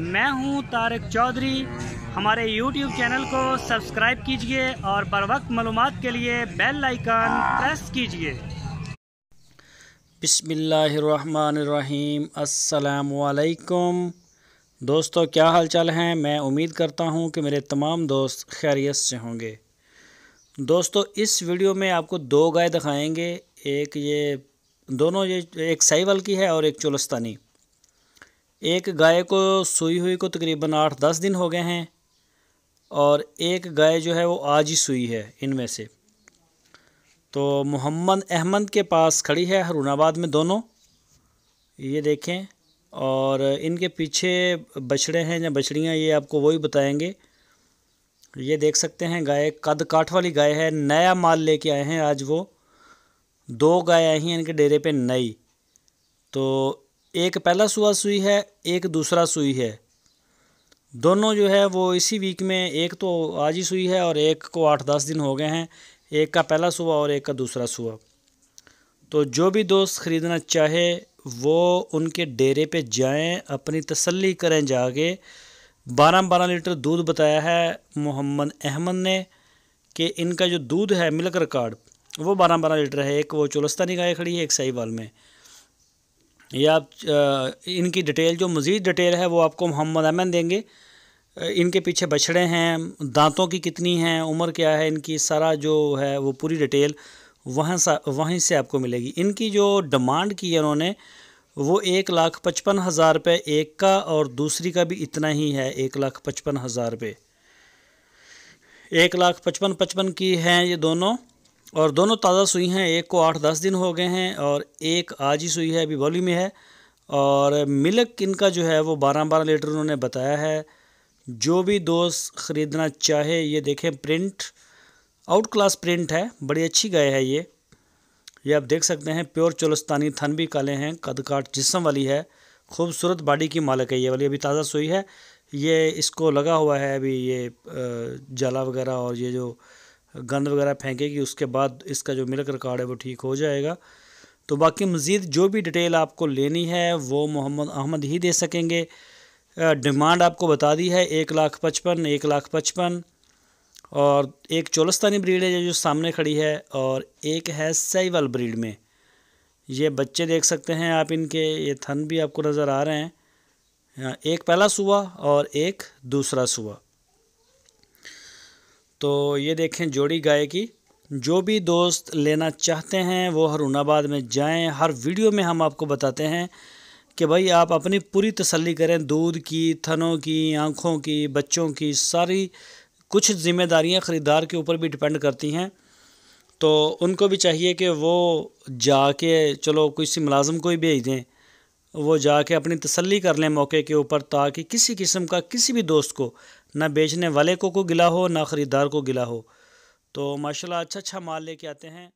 میں ہوں طارق چودھری ہمارے یوٹیوب چینل کو سبسکرائب کیجئے اور پر وقت معلومات کے لیے بیل آئیکن پریس کیجئے بسم اللہ الرحمن الرحیم السلام علیکم دوستو کیا حال چال ہیں میں امید کرتا ہوں کہ میرے تمام دوست خیریت سے ہوں گے دوستو اس ویڈیو میں آپ کو دو گائے دکھائیں گے ایک یہ دونوں یہ ایک سائیول کی ہے اور ایک چولستانی ایک گائے کو سوئی ہوئی کو تقریباً آٹھ دس دن ہو گئے ہیں اور ایک گائے جو ہے وہ آج ہی سوئی ہے ان میں سے تو محمد احمد کے پاس کھڑی ہے ہرون آباد میں دونوں یہ دیکھیں اور ان کے پیچھے بچڑے ہیں یا بچڑیاں یہ آپ کو وہی بتائیں گے یہ دیکھ سکتے ہیں گائے قد کاٹ والی گائے ہے نیا مال لے کے آئے ہیں آج وہ دو گائے آئی ہیں ان کے ڈیرے پہ نئی تو ایک پہلا سوا سوئی ہے ایک دوسرا سوئی ہے دونوں جو ہے وہ اسی ویک میں ایک تو آج ہی سوئی ہے اور ایک کو آٹھ دس دن ہو گئے ہیں ایک کا پہلا سوا اور ایک کا دوسرا سوا تو جو بھی دوست خریدنا چاہے وہ ان کے ڈیرے پہ جائیں اپنی تسلی کریں جا کے بارہ بارہ لیٹر دودھ بتایا ہے محمد احمد نے کہ ان کا جو دودھ ہے ملک ریکارڈ وہ بارہ بارہ لیٹر ہے ایک وہ چولستانی گائے کھڑی ہے ایک سائی وال میں یہ آپ ان کی ڈیٹیل جو مزید ڈیٹیل ہے وہ آپ کو محمد امن دیں گے ان کے پیچھے بچھڑے ہیں دانتوں کی کتنی ہیں عمر کیا ہے ان کی سارا جو ہے وہ پوری ڈیٹیل وہاں وہیں سے آپ کو ملے گی ان کی جو ڈیمانڈ کی ہے انہوں نے وہ ایک لاکھ پچپن ہزار روپے ایک کا اور دوسری کا بھی اتنا ہی ہے ایک لاکھ پچپن ہزار روپے ایک لاکھ پچپن پچپن کی ہیں یہ دونوں اور دونوں تازہ سوئی ہیں ایک کو آٹھ دس دن ہو گئے ہیں اور ایک آج ہی سوئی ہے ابھی بولی میں ہے اور ملک ان کا جو ہے وہ بارہ بارہ لیٹر انہوں نے بتایا ہے جو بھی دوست خریدنا چاہے یہ دیکھیں پرنٹ آؤٹ کلاس پرنٹ ہے بڑی اچھی گائے ہے یہ یہ آپ دیکھ سکتے ہیں پیور چولستانی تھن بھی کالے ہیں کاٹ جسم والی ہے خوبصورت باڈی کی مالک ہے یہ والی ابھی تازہ سوئی ہے یہ اس کو لگا ہوا ہے ابھی یہ جالا وغیرہ اور یہ جو گند وغیرہ پھینکے گی اس کے بعد اس کا جو ملک ریکارڈ ہے وہ ٹھیک ہو جائے گا تو باقی مزید جو بھی ڈیٹیل آپ کو لینی ہے وہ محمد احمد ہی دے سکیں گے ڈیمانڈ آپ کو بتا دی ہے ایک لاکھ پچپن ایک لاکھ پچپن اور ایک چولستانی بریڈ ہے جو سامنے کھڑی ہے اور ایک ہے سیول بریڈ میں یہ بچے دیکھ سکتے ہیں آپ ان کے یہ تھن بھی آپ کو نظر آ رہے ہیں ایک پہلا سوا اور ایک دوسرا سوا تو یہ دیکھیں جوڑی گائے کی جو بھی دوست لینا چاہتے ہیں وہ ہرون آباد میں جائیں ہر ویڈیو میں ہم آپ کو بتاتے ہیں کہ بھائی آپ اپنی پوری تسلی کریں دودھ کی تھنوں کی آنکھوں کی بچوں کی ساری کچھ ذمہ داریاں خریدار کے اوپر بھی ڈپینڈ کرتی ہیں تو ان کو بھی چاہیے کہ وہ جا کے چلو کسی ملازم کو بھیج دیں وہ جا کے اپنی تسلی کر لیں موقع کے اوپر تاکہ کسی قسم کا کسی بھی دوست کو نہ بیچنے والے کو کو گلا ہو نہ خریدار کو گلا ہو تو ماشاءاللہ اچھا اچھا مال لے کے آتے ہیں